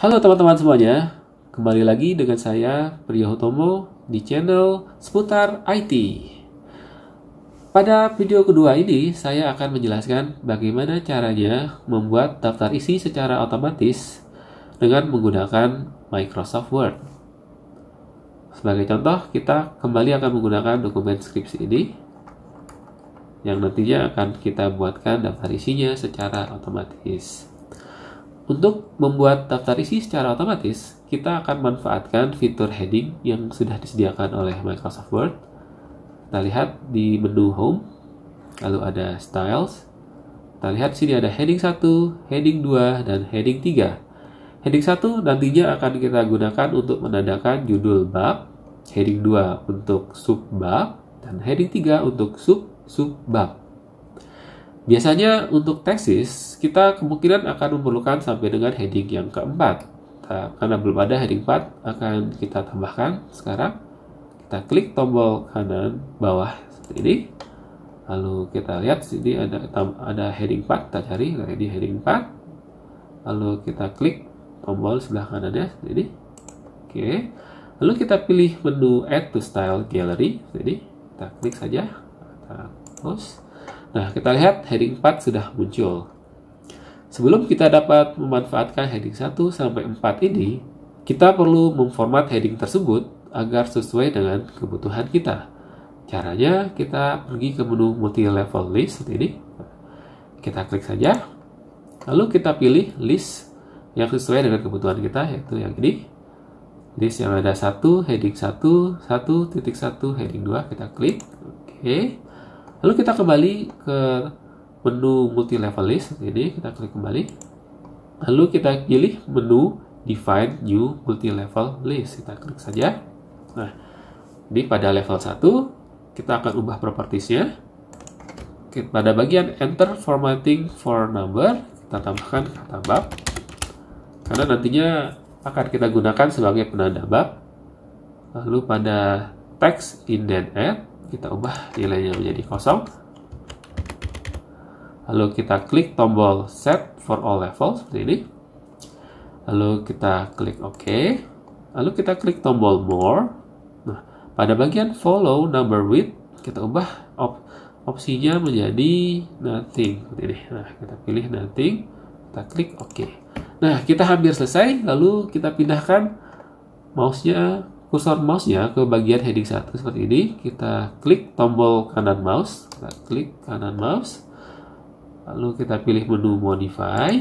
Halo teman-teman semuanya, kembali lagi dengan saya Priyo Hutomo di channel seputar IT. Pada video kedua ini, saya akan menjelaskan bagaimana caranya membuat daftar isi secara otomatis dengan menggunakan Microsoft Word. Sebagai contoh, kita kembali akan menggunakan dokumen skripsi ini yang nantinya akan kita buatkan daftar isinya secara otomatis. Untuk membuat daftar isi secara otomatis, kita akan manfaatkan fitur heading yang sudah disediakan oleh Microsoft Word. Kita lihat di menu Home, lalu ada Styles. Kita lihat sini ada heading 1, heading 2, dan heading 3. Heading 1 nantinya akan kita gunakan untuk menandakan judul bab, heading 2 untuk sub bab, dan heading 3 untuk sub sub bab. Biasanya untuk tesis, kita kemungkinan akan memerlukan sampai dengan heading yang keempat. Nah, karena belum ada heading 4, akan kita tambahkan sekarang. Kita klik tombol kanan bawah seperti ini. Lalu kita lihat sini ada ada heading 4, kita cari. Nah, ini heading 4. Lalu kita klik tombol sebelah kanannya seperti ini. Oke. Lalu kita pilih menu Add to Style Gallery. Jadi kita klik saja. Kita close Nah, kita lihat heading 4 sudah muncul. Sebelum kita dapat memanfaatkan heading 1 sampai 4 ini, kita perlu memformat heading tersebut agar sesuai dengan kebutuhan kita. Caranya kita pergi ke menu multi-level list ini. Kita klik saja. Lalu kita pilih list yang sesuai dengan kebutuhan kita, yaitu yang ini. List yang ada satu heading 1, 1.1, heading 2, kita klik. Oke. Okay lalu kita kembali ke menu multi-level list ini kita klik kembali lalu kita pilih menu define new multi-level list kita klik saja nah ini pada level 1 kita akan ubah propertiesnya pada bagian enter formatting for number kita tambahkan kata bab karena nantinya akan kita gunakan sebagai penanda bab lalu pada text indent add kita ubah nilainya menjadi kosong lalu kita klik tombol set for all levels seperti ini lalu kita klik OK lalu kita klik tombol more nah pada bagian follow number width kita ubah op opsinya menjadi nothing seperti ini nah kita pilih nothing kita klik OK nah kita hampir selesai lalu kita pindahkan mouse-nya kursor mouse ya ke bagian heading 1 seperti ini, kita klik tombol kanan mouse, kita klik kanan mouse, lalu kita pilih menu modify.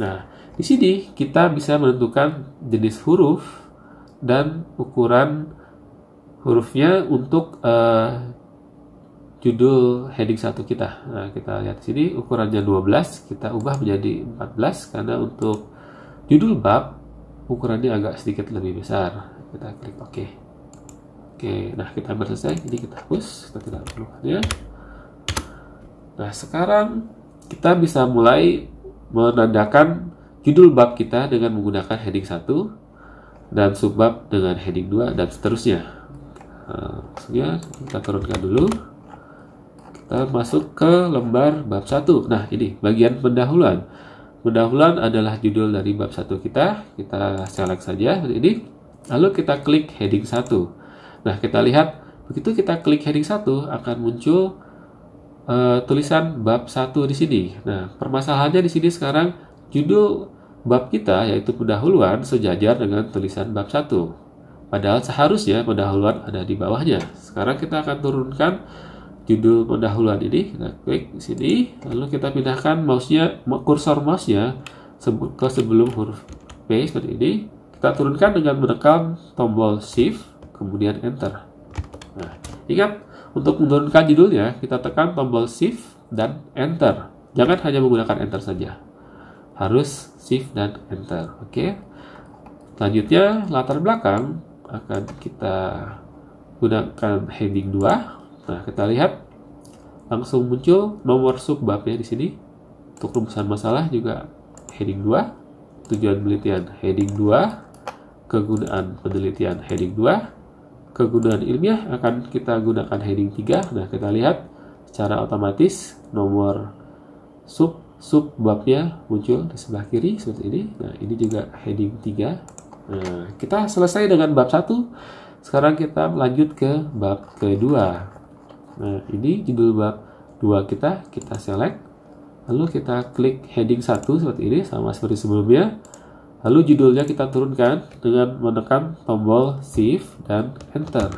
Nah, di sini kita bisa menentukan jenis huruf dan ukuran hurufnya untuk uh, judul heading 1 kita. Nah, kita lihat di sini ukurannya 12, kita ubah menjadi 14 karena untuk judul bab ukurannya agak sedikit lebih besar kita klik oke okay. oke okay, nah kita selesai jadi kita hapus kita tidak perlu ya nah sekarang kita bisa mulai menandakan judul bab kita dengan menggunakan heading 1 dan subbab dengan heading 2 dan seterusnya nah, maksudnya kita turunkan dulu kita masuk ke lembar bab 1 nah ini bagian pendahuluan pendahuluan adalah judul dari bab 1 kita kita select saja ini Lalu kita klik heading 1. Nah, kita lihat begitu kita klik heading 1 akan muncul uh, tulisan bab 1 di sini. Nah, permasalahannya di sini sekarang judul bab kita yaitu pendahuluan sejajar dengan tulisan bab 1. Padahal seharusnya pendahuluan ada di bawahnya. Sekarang kita akan turunkan judul pendahuluan ini. Kita klik di sini, lalu kita pindahkan mouse-nya, kursor mouse-nya ke sebelum huruf P seperti ini. Kita turunkan dengan menekan tombol shift, kemudian enter. Nah, ingat, untuk menurunkan judulnya, kita tekan tombol shift dan enter. Jangan hanya menggunakan enter saja. Harus shift dan enter. Oke. Okay? Selanjutnya, latar belakang akan kita gunakan heading 2. Nah, kita lihat langsung muncul nomor subbabnya di sini. Untuk rumusan masalah juga heading 2, tujuan penelitian heading 2, kegunaan penelitian heading 2, kegunaan ilmiah akan kita gunakan heading 3. Nah, kita lihat secara otomatis nomor sub sub babnya muncul di sebelah kiri seperti ini. Nah, ini juga heading 3. Nah, kita selesai dengan bab 1. Sekarang kita lanjut ke bab kedua. Nah, ini judul bab 2 kita, kita select. Lalu kita klik heading 1 seperti ini sama seperti sebelumnya. Lalu judulnya kita turunkan dengan menekan tombol Shift dan Enter.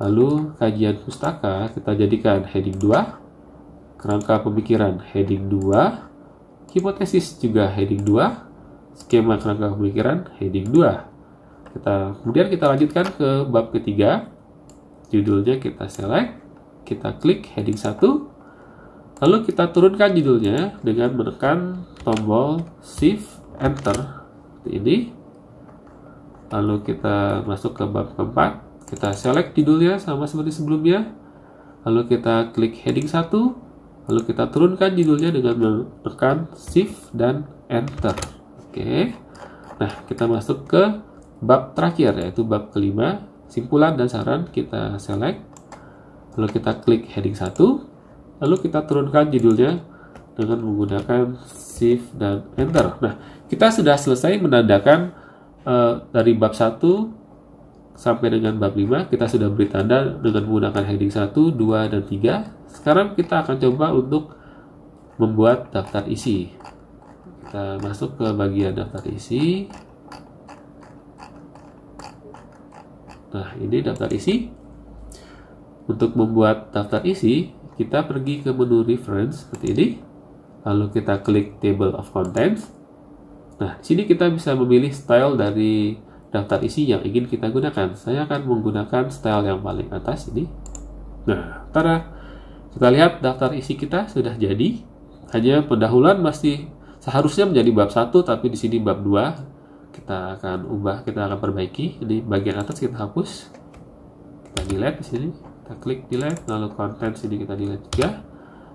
Lalu kajian pustaka kita jadikan heading 2, kerangka pemikiran heading 2, hipotesis juga heading 2, skema kerangka pemikiran heading 2. Kita, kemudian kita lanjutkan ke bab ketiga, judulnya kita select, kita klik heading 1, lalu kita turunkan judulnya dengan menekan tombol Shift enter seperti ini lalu kita masuk ke bab keempat kita select judulnya sama seperti sebelumnya lalu kita klik heading 1 lalu kita turunkan judulnya dengan menekan shift dan enter oke nah kita masuk ke bab terakhir yaitu bab kelima simpulan dan saran kita select lalu kita klik heading 1 lalu kita turunkan judulnya dengan menggunakan shift dan enter. Nah, kita sudah selesai menandakan uh, dari bab 1 sampai dengan bab 5 kita sudah beri tanda dengan menggunakan heading 1, 2 dan 3. Sekarang kita akan coba untuk membuat daftar isi. Kita masuk ke bagian daftar isi. Nah, ini daftar isi. Untuk membuat daftar isi, kita pergi ke menu reference seperti ini lalu kita klik table of contents. Nah, di sini kita bisa memilih style dari daftar isi yang ingin kita gunakan. Saya akan menggunakan style yang paling atas ini. Nah, tara, kita lihat daftar isi kita sudah jadi. Hanya pendahuluan masih seharusnya menjadi bab 1, tapi di sini bab 2. Kita akan ubah, kita akan perbaiki. Ini bagian atas kita hapus. Kita delete di sini. Kita klik delete, lalu konten sini kita delete juga.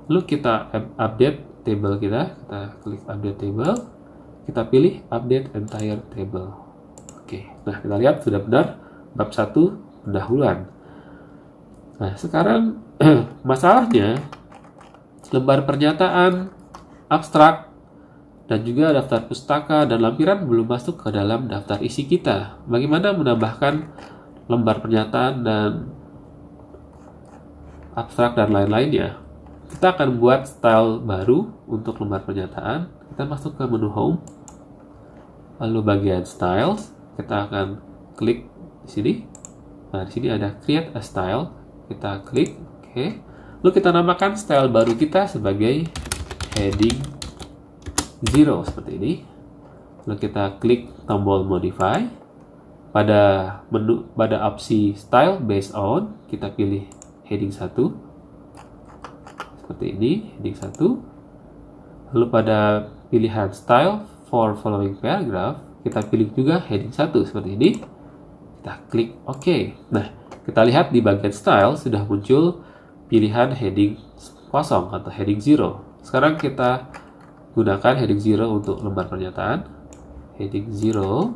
Lalu kita update table kita kita klik update table kita pilih update entire table oke nah kita lihat sudah benar bab 1 pendahuluan nah sekarang masalahnya lembar pernyataan abstrak dan juga daftar pustaka dan lampiran belum masuk ke dalam daftar isi kita bagaimana menambahkan lembar pernyataan dan abstrak dan lain-lainnya kita akan buat style baru untuk lembar pernyataan kita masuk ke menu home lalu bagian styles kita akan klik di sini nah di sini ada create a style kita klik oke okay. lalu kita namakan style baru kita sebagai heading 0 seperti ini lalu kita klik tombol modify pada menu pada opsi style based on kita pilih heading 1 seperti ini, heading satu Lalu pada pilihan style for following paragraph, kita pilih juga heading 1 seperti ini. Kita klik OK. Nah, kita lihat di bagian style sudah muncul pilihan heading kosong atau heading 0. Sekarang kita gunakan heading 0 untuk lembar pernyataan, heading 0,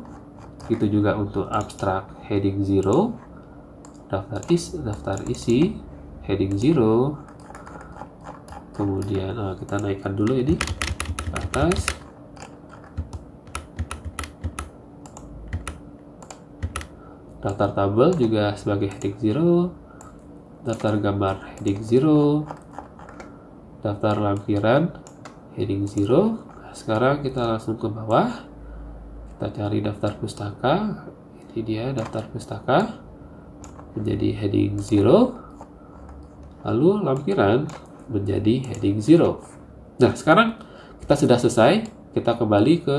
itu juga untuk abstrak heading 0, daftar isi, daftar isi heading 0, kemudian nah, kita naikkan dulu ini ya, ke atas daftar tabel juga sebagai heading 0 daftar gambar heading 0 daftar lampiran heading 0 nah, sekarang kita langsung ke bawah kita cari daftar pustaka ini dia daftar pustaka menjadi heading 0 lalu lampiran menjadi heading 0. Nah, sekarang kita sudah selesai. Kita kembali ke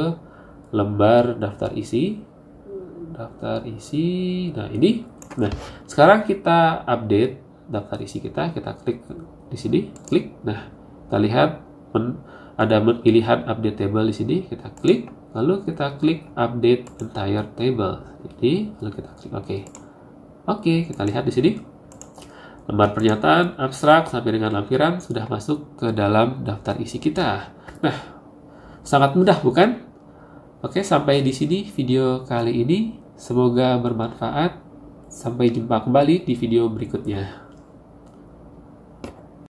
lembar daftar isi. Daftar isi. Nah, ini. Nah, sekarang kita update daftar isi kita. Kita klik di sini, klik. Nah, kita lihat men, ada pilihan update table di sini. Kita klik, lalu kita klik update entire table. Jadi, lalu kita klik OK. Oke, okay, kita lihat di sini Lembar pernyataan abstrak sampai dengan lampiran sudah masuk ke dalam daftar isi kita. Nah, sangat mudah bukan? Oke, sampai di sini video kali ini. Semoga bermanfaat. Sampai jumpa kembali di video berikutnya.